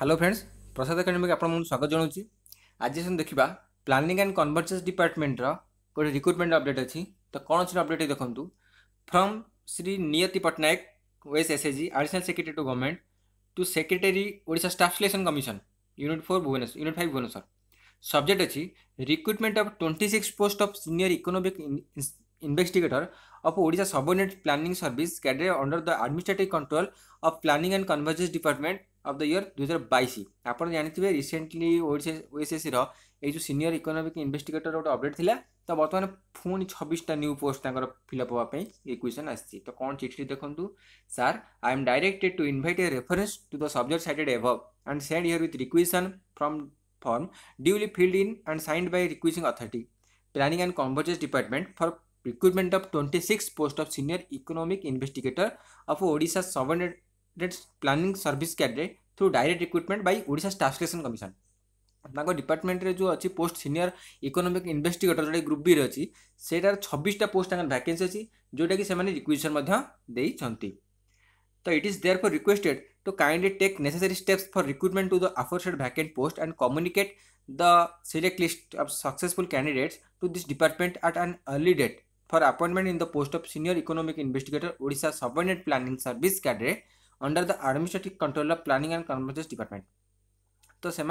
hello friends ପ୍ରସାଦ ଏକାଡେମିକୁ ଆପଣଙ୍କୁ ସ୍ୱାଗତ ଜଣାଉଛି ଆଜି ଆମେ ଦେଖିବା ପ୍ଲାନିଂ ଆଣ୍ଡ କନଭର୍ସେନ୍ସ ଡିପାର୍ଟମେଣ୍ଟର ଗୋଟେ ରିକ୍ରୁଟମେଣ୍ଟ ଅପଡ଼େଟ୍ ଅଛି ତ କ'ଣ ଅଛି ଅପଡ଼େଟ୍ ଦେଖନ୍ତୁ ଫ୍ରମ୍ ଶ୍ରୀ ନିୟତି ପଟ୍ଟନାୟକ ଓଏସ୍ ଏସ୍ଏଜି additional secretary to government to secretary Odisha staff selection commission unit four Bhubaneswar unit five Bhubaneswar subject ଅଛି recruitment of twenty six post of senior economic investigator of Odisha subordinate planning service cadet under the administrative control of planning and convergence department of the year ଦୁଇହଜାର ବାଇଶ ଆପଣ ଜାଣିଥିବେ recently Odisha ଓଏସ୍ଏସ୍ସିର ଏଇ ଯେଉଁ senior economic investigator ଗୋଟେ update ଥିଲା ତ ବର୍ତ୍ତମାନ ପୁଣି ଛବିଶଟା ନ୍ୟୁ ପୋଷ୍ଟ ତାଙ୍କର ଫିଲ୍ଅପ୍ ହେବା ପାଇଁ ଏ ଆସିଛି ତ କ'ଣ ଚିଠିଟି ଦେଖନ୍ତୁ sir I am directed to invite a reference to the subject cited above and send herewith requisition from form duly filled in and signed by requisitioning authority planning and convergence department for recruitment of 26 post of senior economic investigator of Odisha sovereign dates planning service candidate through direct recruitment by Odisha staff selection commission अपना department जो अच्छी post senior economic investigator जो group B रही सेटार छब्बीसा post भैके अच्छी जोटा कि requisition देते तो it is therefore requested to kindly take necessary steps for recruitment to the aforesaid vacant post and communicate the select list of successful candidates to this department at an early date for appointment in the post of senior economic investigator Odisha subordinate planning service cadet under the administrative control of planning and convergence department तो से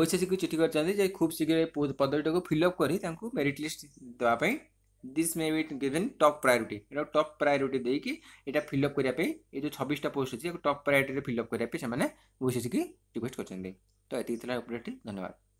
ओसी को चिठी करते खूब शीघ्र पदवीटा को fill up कर merit list देवाई this may be given top priority top priority देखिए यहाँ फिलअप करने ये जो छब्बीसा पोस्ट अच्छी टप प्रायोरीट फिलअप करने ओसी की रिक्वेस्ट करते तो ये अपडेट धन्यवाद